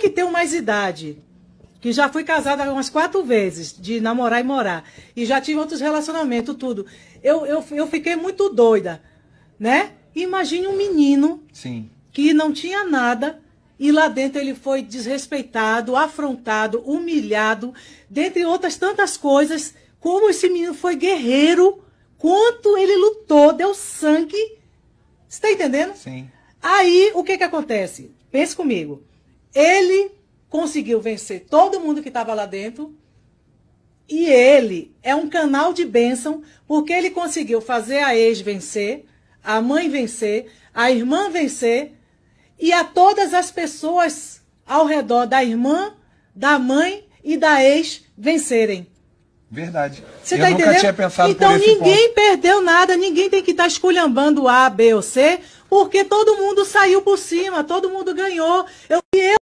que tenho mais idade, que já fui casada umas quatro vezes, de namorar e morar, e já tive outros relacionamentos, tudo. Eu, eu, eu fiquei muito doida, né? Imagine um menino Sim. que não tinha nada e lá dentro ele foi desrespeitado, afrontado, humilhado, dentre outras tantas coisas. Como esse menino foi guerreiro, quanto ele lutou, deu sangue. Você está entendendo? Sim. Aí, o que que acontece? Pense comigo. Ele conseguiu vencer todo mundo que estava lá dentro. E ele é um canal de bênção, porque ele conseguiu fazer a ex vencer, a mãe vencer, a irmã vencer, e a todas as pessoas ao redor da irmã, da mãe e da ex vencerem. Verdade. Você Eu tá nunca tinha pensado Então ninguém ponto. perdeu nada, ninguém tem que estar tá esculhambando A, B ou C, porque todo mundo saiu por cima, todo mundo ganhou. Eu, eu